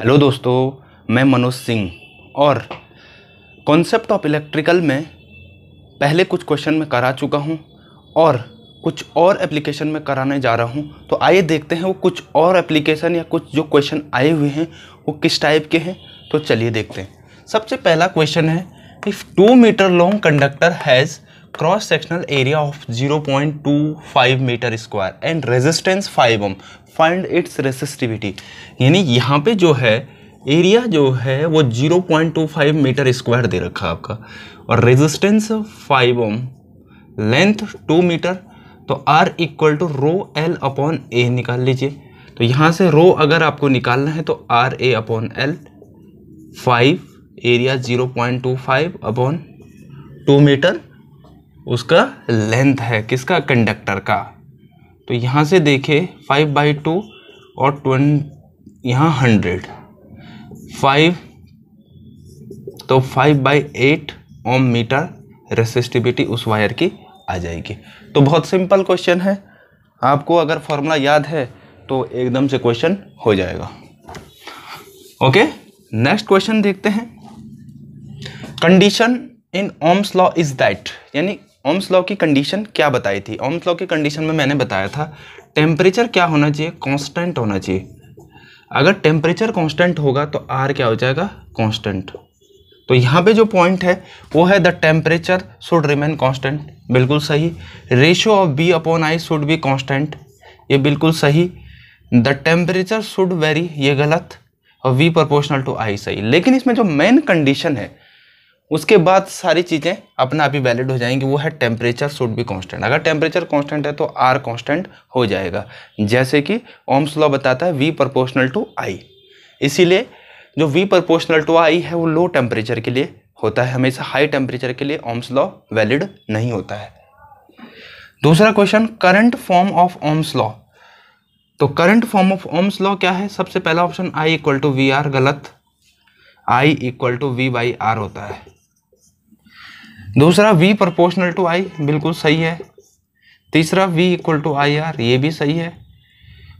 hello दोस्तों मैं मनोज सिंह और कॉन्सेप्ट ऑफ इलेक्ट्रिकल में पहले कुछ क्वेश्चन में करा चुका हूँ और कुछ और एप्लीकेशन में कराने जा रहा हूँ तो आइए देखते हैं वो कुछ और एप्लीकेशन या कुछ जो क्वेश्चन आए हुए हैं वो किस टाइप के हैं तो चलिए देखते हैं सबसे पहला क्वेश्चन है if two meter long conductor has cross sectional area of 0.25 meter square and resistance 5 ohm find its resistivity यानी यहाँ पे जो है एरिया जो है वो 0.25 मीटर स्क्वायर दे रखा है आपका और रेजिस्टेंस 5 ओम लेंथ 2 मीटर तो R equal to rho L upon A निकाल लीजिए तो यहाँ से रो अगर आपको निकालना है तो R A upon L five area 0.25 upon two meter उसका लेंथ है किसका कंडक्टर का तो यहाँ से देखे फाइव बाई टू और ट्वें यहाँ हंड्रेड फाइव तो five by eight ohm meter resistivity उस वायर की आ जाएगी तो बहुत सिंपल क्वेश्चन है आपको अगर फॉर्मूला याद है तो एकदम से क्वेश्चन हो जाएगा ओके नेक्स्ट क्वेश्चन देखते हैं condition in Ohm's law is that यानी ओम्स लॉ की कंडीशन क्या बताई थी ओम्स लॉ की कंडीशन में मैंने बताया था टेम्परेचर क्या होना चाहिए कांस्टेंट होना चाहिए अगर टेम्परेचर कांस्टेंट होगा तो आर क्या हो जाएगा कांस्टेंट तो यहाँ पे जो पॉइंट है वो है the temperature should remain constant बिल्कुल सही ratio of V upon I should be constant ये बिल्कुल सही द टेम्परेचर शुड वेरी ये गलत और वी प्रपोर्शनल टू आई सही लेकिन इसमें जो मेन कंडीशन है उसके बाद सारी चीज़ें अपना आप ही वैलिड हो जाएंगी वो है टेम्परेचर शुड भी कांस्टेंट अगर टेम्परेचर कांस्टेंट है तो आर कांस्टेंट हो जाएगा जैसे कि ओम्स लॉ बताता है वी प्रपोर्शनल टू आई इसीलिए जो वी प्रोपोर्शनल टू आई है वो लो टेम्परेचर के लिए होता है हमेशा हाई टेम्परेचर के लिए ओम्स लॉ वैलिड नहीं होता है दूसरा question current form of Ohm's law तो current form of Ohm's law क्या है सबसे पहला option I equal to V R गलत I equal to V by R होता है दूसरा v प्रोपोर्शनल टू i बिल्कुल सही है तीसरा v equal to I R ये भी सही है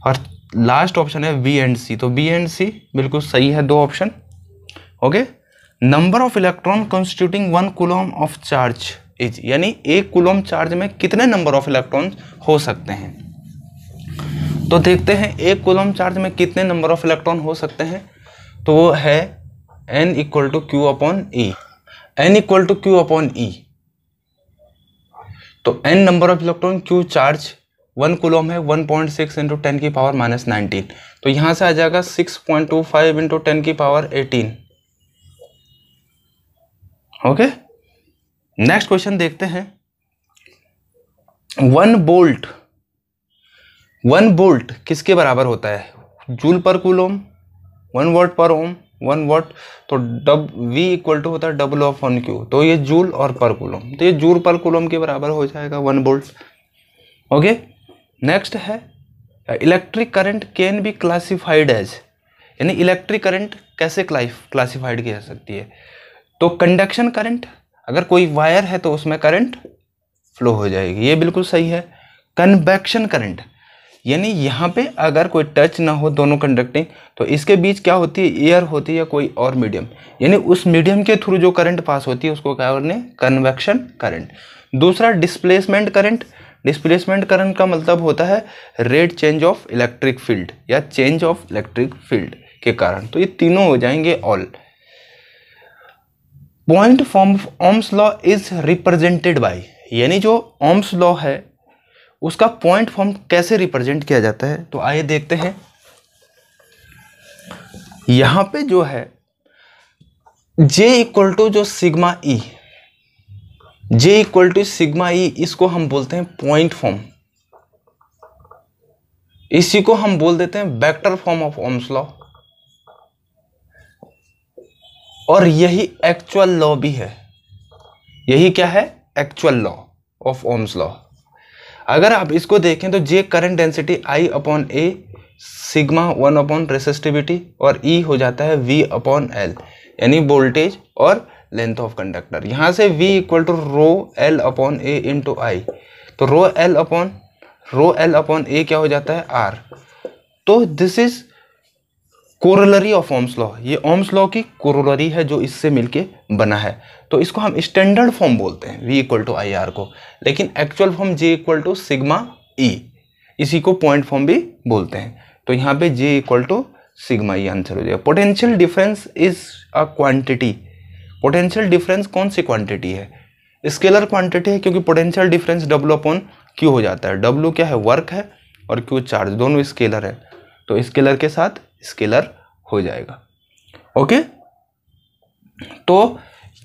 और लास्ट ऑप्शन है v एंड सी तो v एंड सी बिल्कुल सही है दो option okay number of electron constituting one coulomb of charge is यानी एक कुलोम चार्ज में कितने नंबर ऑफ इलेक्ट्रॉन हो सकते हैं तो देखते हैं एक कुलोम चार्ज में कितने नंबर ऑफ इलेक्ट्रॉन हो सकते हैं तो वो है N equal to Q upon E N equal to Q upon E तो N number of electron Q charge one coulomb है one point six into ten की पावर माइनस नाइनटीन तो यहां से आ जाएगा six point two five into ten की power eighteen okay next question देखते हैं वन बोल्ट वन बोल्ट किसके बराबर होता है जूल पर कुलोम वन वोल्ट पर ओम वन वॉट तो डब वी इक्वल टू होता है डबल ऑफ वन क्यू तो ये जूल और पर कुलम तो ये जूल पर कुलम के बराबर हो जाएगा वन बोल्ट ओके नेक्स्ट है electric current can be classified as यानी इलेक्ट्रिक करंट कैसे क्लासिफाइड की जा सकती है तो कंडक्शन करंट अगर कोई वायर है तो उसमें करंट फ्लो हो जाएगी ये बिल्कुल सही है कन्वेक्शन करंट यानी यहाँ पे अगर कोई टच ना हो दोनों कंडक्टिंग तो इसके बीच क्या होती है एयर होती है या कोई और मीडियम यानी उस मीडियम के थ्रू जो करंट पास होती है उसको क्या करने कन्वेक्शन करंट दूसरा डिस्प्लेसमेंट करंट डिस्प्लेसमेंट करंट का मतलब होता है rate change of electric field या चेंज ऑफ इलेक्ट्रिक फील्ड के कारण तो ये तीनों हो जाएंगे all point form of Ohm's law is represented by यानी जो ओम्स लॉ है उसका पॉइंट फॉर्म कैसे रिप्रेजेंट किया जाता है तो आइए देखते हैं यहां पे जो है जे इक्वल टू जो sigma E J equal to sigma E इसको हम बोलते हैं पॉइंट फॉर्म इसी को हम बोल देते हैं vector form of Ohm's law और यही एक्चुअल लॉ भी है यही क्या है actual law of Ohm's law अगर आप इसको देखें तो J current density I upon A sigma one upon resistivity और ई e हो जाता है वी अपॉन एल यानी वोल्टेज और लेंथ ऑफ कंडक्टर यहाँ से V equal to rho L upon A into I तो rho L upon rho L upon A क्या हो जाता है आर तो this is corollary of Ohm's law ये ओम्स लॉ की कोरोलरी है जो इससे मिलके बना है तो इसको हम स्टैंडर्ड फॉर्म बोलते हैं V equal to I R को लेकिन actual form J equal to sigma E इसी को पॉइंट फॉर्म भी बोलते हैं तो यहाँ पे J equal to sigma E answer हो जाएगा potential difference is a quantity potential difference कौन सी क्वांटिटी है स्केलर क्वांटिटी है क्योंकि potential difference W upon Q हो जाता है डब्लू क्या है वर्क है और क्यू चार्ज दोनों स्केलर है तो स्केलर के साथ स्केलर हो जाएगा ओके तो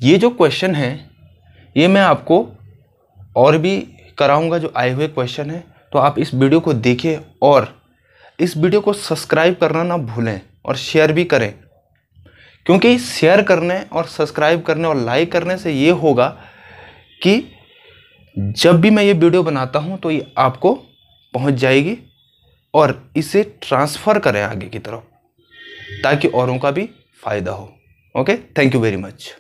ये जो क्वेश्चन है ये मैं आपको और भी कराऊंगा जो आए हुए क्वेश्चन है तो आप इस वीडियो को देखें और इस वीडियो को सब्सक्राइब करना ना भूलें और शेयर भी करें क्योंकि शेयर करने और सब्सक्राइब करने और लाइक करने से ये होगा कि जब भी मैं ये वीडियो बनाता हूँ तो ये आपको पहुँच जाएगी और इसे ट्रांसफ़र करें आगे की तरफ ताकि औरों का भी फ़ायदा हो okay thank you very much